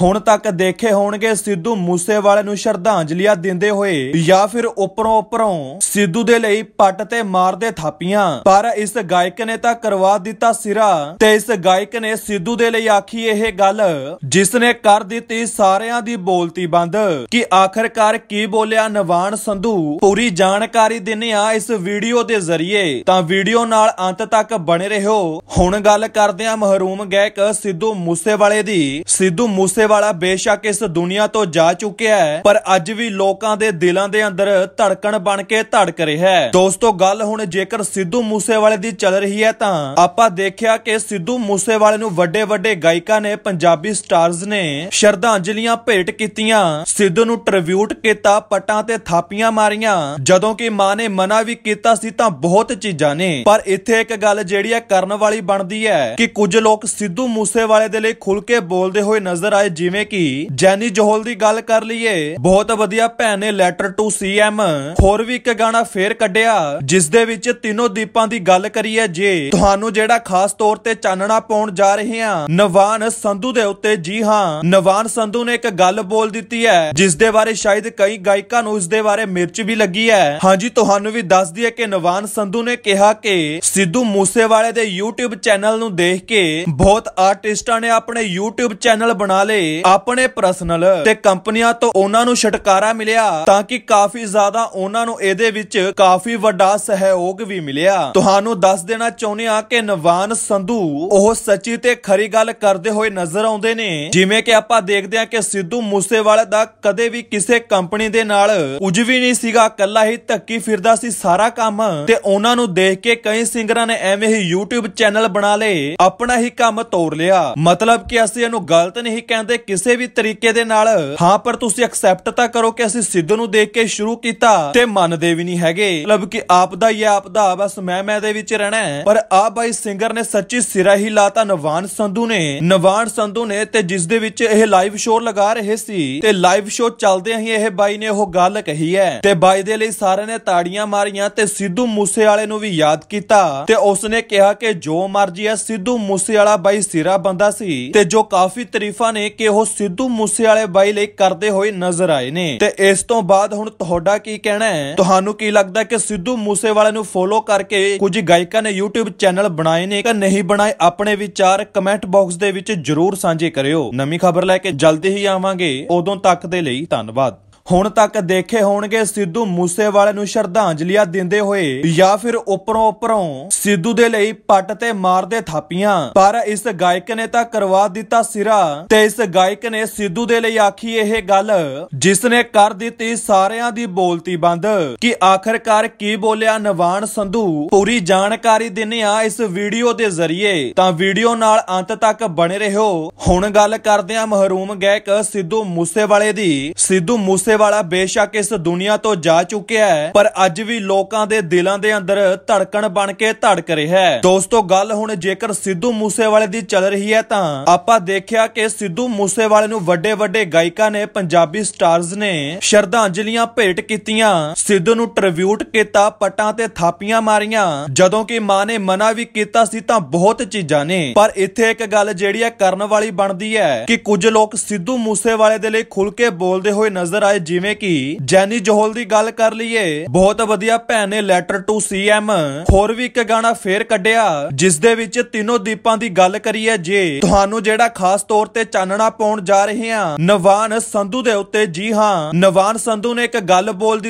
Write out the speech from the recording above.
ਹੁਣ ਤੱਕ ਦੇਖੇ ਹੋਣਗੇ ਸਿੱਧੂ ਮੂਸੇਵਾਲੇ ਨੂੰ ਸ਼ਰਧਾਂਜਲੀਆਂ ਦਿੰਦੇ ਹੋਏ ਜਾਂ ਫਿਰ ਉੱਪਰੋਂ ਉੱਪਰੋਂ ਸਿੱਧੂ ਦੇ ਲਈ ਪੱਟ ਤੇ ਮਾਰਦੇ ਥਾਪੀਆਂ ਪਰ ਇਸ ਗਾਇਕ ਨੇ ਤਾਂ ਕਰਵਾ ਦਿੱਤਾ ਸਿਰਾ ਤੇ ਇਸ ਗਾਇਕ ਨੇ ਸਿੱਧੂ ਦੇ ਲਈ ਆਖੀ ਇਹ ਗੱਲ ਜਿਸ ਨੇ ਕਰ ਦਿੱਤੀ ਸਾਰਿਆਂ ਦੀ ਬੋਲਤੀ ਬੰਦ ਕਿ ਆਖਰਕਾਰ ਕੀ ਬੋਲਿਆ ਨਵਾਨ ਸੰਧੂ ਪੂਰੀ ਜਾਣਕਾਰੀ ਦਿੰਨੇ ਆ ਇਸ ਵੀਡੀਓ ਦੇ ਜ਼ਰੀਏ ਤਾਂ ਵੀਡੀਓ ਨਾਲ ਅੰਤ ਤੱਕ ਬਣੇ ਰਹੋ ਹੁਣ ਗੱਲ ਕਰਦੇ ਆ ਮਹਰੂਮ ਗਾਇਕ ਸਿੱਧੂ ਮੂਸੇਵਾਲੇ ਦੀ ਸਿੱਧੂ ਮੂਸੇ ਵਾਲਾ ਬੇਸ਼ੱਕ ਇਸ ਦੁਨੀਆ ਤੋਂ ਜਾ ਚੁੱਕਿਆ ਹੈ ਪਰ ਅੱਜ ਵੀ ਲੋਕਾਂ ਦੇ ਦਿਲਾਂ ਦੇ ਅੰਦਰ ਧੜਕਣ ਬਣ ਕੇ ਧੜਕ ਰਿਹਾ ਹੈ ਦੋਸਤੋ ਗੱਲ ਹੁਣ ਜੇਕਰ ਸਿੱਧੂ ਮੂਸੇਵਾਲੇ ਦੀ ਚੱਲ ਰਹੀ ਹੈ ਤਾਂ ਆਪਾਂ ਦੇਖਿਆ ਕਿ ਸਿੱਧੂ ਮੂਸੇਵਾਲੇ ਨੂੰ ਵੱਡੇ ਵੱਡੇ ਗਾਇਕਾਂ ਨੇ ਪੰਜਾਬੀ ਸਟਾਰਸ ਨੇ ਸ਼ਰਧਾਂਜਲੀਆਂ ਭੇਟ ਕੀਤੀਆਂ ਸਿੱਧੂ ਨੂੰ ਟ੍ਰਿਬਿਊਟ ਕੀਤਾ ਪਟਾਂ ਤੇ ਥਾਪੀਆਂ ਮਾਰੀਆਂ ਜਦੋਂ ਕਿ ਮਾਂ ਨੇ ਮਨਾ ਵੀ ਕੀਤਾ ਸੀ ਤਾਂ ਬਹੁਤ ਚੀਜ਼ਾਂ ਨੇ ਪਰ ਇੱਥੇ ਇੱਕ ਗੱਲ ਜਿਹੜੀ ਹੈ ਕਰਨ ਵਾਲੀ ਬਣਦੀ ਹੈ ਕਿ ਕੁਝ ਲੋਕ ਸਿੱਧੂ ਮੂਸੇਵਾਲੇ ਦੇ ਲਈ ਖੁੱਲ ਕੇ ਬੋਲਦੇ ਹੋਏ ਨਜ਼ਰ ਆਏ ਜਿਵੇਂ ਕਿ ਜੈਨੀ ਜੋਹਲ ਦੀ ਗੱਲ ਕਰ ਲਈਏ ਬਹੁਤ ਵਧੀਆ ਭੈਣ ਨੇ ਲੈਟਰ ਟੂ ਸੀਐਮ ਹੋਰ ਵੀ ਇੱਕ ਗਾਣਾ ਫੇਰ ਕੱਢਿਆ ਜਿਸ ਦੇ ਵਿੱਚ ਤਿੰਨੋਂ ਦੀਪਾਂ ਦੀ ਗੱਲ ਕਰੀਏ ਜੇ ਤੁਹਾਨੂੰ ਜਿਹੜਾ ਖਾਸ ਤੌਰ ਤੇ ਚਾਨਣਾ ਪਾਉਣ ਜਾ ਰਹੇ ਹਾਂ ਨਵਾਨ ਸੰਧੂ ਦੇ ਉੱਤੇ ਜੀ ਹਾਂ ਨਵਾਨ ਸੰਧੂ ਨੇ ਇੱਕ ਗੱਲ ਬੋਲ ਦਿੱਤੀ ਹੈ ਜਿਸ ਦੇ ਬਾਰੇ ਸ਼ਾਇਦ ਕਈ ਗਾਇਕਾਂ ਨੂੰ ਇਸ ਦੇ ਬਾਰੇ ਮਿਰਚ ਵੀ ਲੱਗੀ ਹੈ ਹਾਂਜੀ ਤੁਹਾਨੂੰ ਵੀ ਦੱਸ ਦਈਏ ਕਿ ਨਵਾਨ ਸੰਧੂ ਨੇ ਕਿਹਾ ਕਿ ਸਿੱਧੂ ਮੂਸੇਵਾਲੇ ਦੇ YouTube ਚੈਨਲ ਨੂੰ ਦੇਖ ਕੇ ਬਹੁਤ ਆਰਟਿਸਟਾਂ ਨੇ ਆਪਣੇ YouTube ਚੈਨਲ ਬਣਾ ਲਏ ਆਪਣੇ ਪਰਸਨਲ ਤੇ ਕੰਪਨੀਆਂ ਤੋਂ ਉਹਨਾਂ ਨੂੰ ਛਟਕਾਰਾ ਮਿਲਿਆ ਤਾਂ ਕਿ ਕਾਫੀ ਜ਼ਿਆਦਾ ਉਹਨਾਂ ਨੂੰ ਇਹਦੇ ਵਿੱਚ ਕਾਫੀ ਵੱਡਾ ਸਹਿਯੋਗ ਵੀ ਮਿਲਿਆ ਤੁਹਾਨੂੰ ਦੱਸ ਦੇਣਾ ਚਾਹੁੰਦੇ ਆ ਕਿ ਨਵਾਨ ਸੰਧੂ ਉਹ ਸੱਚੀ ਤੇ ਖਰੀ ਗੱਲ ਕਰਦੇ ਹੋਏ ਨਜ਼ਰ ਆਉਂਦੇ ਨੇ ਜਿਵੇਂ ਕਿ ਆਪਾਂ ਦੇਖਦੇ ਆ ਕਿ ਸਿੱਧੂ ਮੂਸੇਵਾਲੇ ਦਾ ਕਦੇ ਵੀ ਕਿਸੇ ਕੰਪਨੀ ਦੇ ਨਾਲ ਕੁਝ ਵੀ ਨਹੀਂ ਸੀਗਾ ਇਕੱਲਾ ਹੀ ਧੱਕੀ ਫਿਰਦਾ ਸੀ ਸਾਰਾ ਕੰਮ ਤੇ ਉਹਨਾਂ ਨੂੰ ਦੇਖ ਕੇ ਕਈ ਸਿੰਗਰਾਂ ਨੇ ਐਵੇਂ ਹੀ YouTube ਚੈਨਲ ਬਣਾ ਲਏ ਆਪਣਾ ਹੀ ਕੰਮ ਤੋੜ ਲਿਆ ਮਤਲਬ ਕਿ ਅਸੀਂ ਇਹਨੂੰ ਗਲਤ ਨਹੀਂ ਕਹਿੰਦੇ ਕਿਸੇ ਵੀ ਤਰੀਕੇ ਦੇ ਨਾਲ ਹਾਂ ਪਰ ਤੁਸੀਂ ਐਕਸੈਪਟ ਤਾਂ ਕਰੋ ਕਿ ਅਸੀਂ ਸਿੱਧੂ ਨੂੰ ਦੇਖ ਕੇ ਸ਼ੁਰੂ ਕੀਤਾ ਤੇ ਮੰਨਦੇ ਵੀ ਨਹੀਂ ਹੈਗੇ ਮਤਲਬ ਕਿ ਆਪ ਦਾ ਹੀ ਆਪ ਦਾ ਬਸ ਮੈਂ ਮੈਂ ਦੇ ਵਿੱਚ ਰਹਿਣਾ ਪਰ ਆ ਬਾਈ ਸਿੰਗਰ ਨੇ ਸੱਚੀ ਸਿਰਾ ਹੀ ਲਾਤਾ ਨਵਾਨ ਸੰਧੂ ਨੇ ਨਵਾਨ ਸੰਧੂ ਨੇ ਤੇ ਜਿਸ ਦੇ ਵਿੱਚ ਇਹ ਲਾਈਵ ਸ਼ੋਅ ਲਗਾ ਰਹੇ ਸੀ ਤੇ ਲਾਈਵ ਸ਼ੋਅ ਚੱਲਦੇ ਹੀ ਇਹ ਬਾਈ ਨੇ ਉਹ ਗੱਲ ਕਹੀ ਹੈ ਤੇ ਬਾਈ ਦੇ ਲਈ ਸਾਰਿਆਂ ਨੇ ਤਾੜੀਆਂ ਮਾਰੀਆਂ ਤੇ ਸਿੱਧੂ ਮੂਸੇ ਵਾਲੇ ਨੂੰ ਵੀ ਯਾਦ ਕੀਤਾ ਤੇ ਉਸ ਨੇ ਕਿਹਾ ਕਿ ਜੋ ਮਰਜੀ ਹੈ ਸਿੱਧੂ ਮੂਸੇ ਵਾਲਾ ਬਾਈ ਸਿਰਾ ਬੰਦਾ ਸੀ ਤੇ ਜੋ ਕਾਫੀ ਤਾਰੀਫਾਂ ਨੇ ਕਿ ਉਹ ਸਿੱਧੂ ਮੂਸੇ ਵਾਲੇ ਬਾਈ ਲਈ ਕਰਦੇ ਹੋਏ ਨਜ਼ਰ ਆਏ ਨੇ ਤੇ ਇਸ ਤੋਂ ਬਾਅਦ ਹੁਣ ਤੁਹਾਡਾ ਕੀ ਕਹਿਣਾ ਹੈ ਤੁਹਾਨੂੰ ਕੀ ਲੱਗਦਾ ਕਿ ਸਿੱਧੂ ਮੂਸੇ ਵਾਲੇ ਨੂੰ ਫੋਲੋ ਕਰਕੇ ਕੁਝ ਗਾਇਕਾਂ ਨੇ YouTube ਚੈਨਲ ਬਣਾਏ ਨੇ ਕਿ ਨਹੀਂ ਬਣਾਏ ਆਪਣੇ ਵਿਚਾਰ ਕਮੈਂਟ ਬਾਕਸ ਦੇ ਵਿੱਚ ਜਰੂਰ ਸਾਂਝੇ ਕਰਿਓ ਨਵੀਂ ਖਬਰ ਲੈ ਕੇ ਜਲਦੀ ਹੀ ਆਵਾਂਗੇ ਉਦੋਂ ਤੱਕ ਦੇ ਲਈ ਧੰਨਵਾਦ ਹੁਣ ਤੱਕ ਦੇਖੇ ਹੋਣਗੇ ਸਿੱਧੂ ਮੂਸੇਵਾਲੇ ਨੂੰ ਸ਼ਰਧਾਂਜਲੀਆਂ ਦਿੰਦੇ ਹੋਏ ਜਾਂ ਫਿਰ ਉੱਪਰੋਂ ਉੱਪਰੋਂ ਸਿੱਧੂ ਦੇ ਲਈ ਪੱਟ ਤੇ ਮਾਰਦੇ ਥਾਪੀਆਂ ਪਰ ਇਸ ਗਾਇਕ ਨੇ ਤਾਂ ਕਰਵਾ ਦਿੱਤਾ ਸਿਰਾ ਤੇ ਇਸ ਗਾਇਕ ਨੇ ਸਿੱਧੂ ਦੇ ਲਈ ਆਖੀ ਇਹ ਗੱਲ ਜਿਸ ਨੇ ਕਰ ਦਿੱਤੀ ਸਾਰਿਆਂ ਦੀ ਬੋਲਤੀ ਬੰਦ ਕਿ ਆਖਰਕਾਰ ਕੀ ਬੋਲਿਆ ਨਵਾਨ ਸੰਧੂ ਪੂਰੀ ਜਾਣਕਾਰੀ ਦਿੰਨੇ ਆ ਇਸ ਵੀਡੀਓ ਦੇ ਜ਼ਰੀਏ ਤਾਂ ਵੀਡੀਓ ਨਾਲ ਅੰਤ ਤੱਕ ਬਣੇ ਰਹੋ ਹੁਣ ਗੱਲ ਕਰਦੇ ਆ ਮਹਰੂਮ ਗਾਇਕ ਸਿੱਧੂ ਮੂਸੇਵਾਲੇ ਦੀ ਸਿੱਧੂ ਮੂਸੇ ਵਾਲਾ ਬੇਸ਼ੱਕ ਇਸ ਦੁਨੀਆ ਤੋਂ ਜਾ ਚੁੱਕਿਆ ਹੈ ਪਰ ਅੱਜ ਵੀ ਲੋਕਾਂ ਦੇ ਦਿਲਾਂ ਦੇ ਅੰਦਰ ਧੜਕਣ ਬਣ ਕੇ ਧੜਕ ਰਿਹਾ ਹੈ ਦੋਸਤੋ ਗੱਲ ਹੁਣ ਜੇਕਰ ਸਿੱਧੂ ਮੂਸੇਵਾਲੇ ਦੀ ਚੱਲ ਰਹੀ ਹੈ ਤਾਂ ਆਪਾਂ ਦੇਖਿਆ ਕਿ ਸਿੱਧੂ ਮੂਸੇਵਾਲੇ ਨੂੰ ਵੱਡੇ ਵੱਡੇ ਗਾਇਕਾਂ ਨੇ ਪੰਜਾਬੀ ਸਟਾਰਸ ਨੇ ਸ਼ਰਧਾਂਜਲੀਆਂ ਭੇਟ ਕੀਤੀਆਂ ਸਿੱਧੂ ਨੂੰ ਟ੍ਰਿਬਿਊਟ ਕੀਤਾ ਪਟਾਂ ਤੇ ਥਾਪੀਆਂ ਮਾਰੀਆਂ ਜਦੋਂ ਕਿ ਮਾਂ ਨੇ ਮਨਾ ਵੀ ਕੀਤਾ ਸੀ ਤਾਂ ਬਹੁਤ ਚੀਜ਼ਾਂ ਨੇ ਪਰ ਇੱਥੇ ਇੱਕ ਗੱਲ ਜਿਹੜੀ ਹੈ ਕਰਨ ਵਾਲੀ ਬਣਦੀ ਹੈ ਕਿ ਕੁਝ ਲੋਕ ਸਿੱਧੂ ਮੂਸੇਵਾਲੇ ਦੇ ਲਈ ਖੁੱਲ ਕੇ ਬੋਲਦੇ ਹੋਏ ਨਜ਼ਰ ਆਏ ਜਿਵੇਂ ਕਿ ਜੈਨੀ ਜੋਹਲ ਦੀ ਗੱਲ ਕਰ ਲਈਏ ਬਹੁਤ ਵਧੀਆ ਭੈਣ ਨੇ ਲੈਟਰ ਟੂ ਸੀਐਮ ਹੋਰ ਵੀ ਇੱਕ ਗਾਣਾ ਫੇਰ ਕੱਢਿਆ ਜਿਸ ਦੇ ਵਿੱਚ ਤਿੰਨੋਂ ਦੀਪਾਂ ਦੀ ਗੱਲ ਕਰੀਏ ਜੇ ਤੁਹਾਨੂੰ ਜਿਹੜਾ ਖਾਸ ਤੌਰ ਤੇ ਚਾਨਣਾ ਪਾਉਣ ਜਾ ਰਹੇ ਹਾਂ ਨਵਾਨ ਸੰਧੂ ਦੇ ਉੱਤੇ ਜੀ ਹਾਂ ਨਵਾਨ ਸੰਧੂ ਨੇ ਇੱਕ ਗੱਲ ਬੋਲ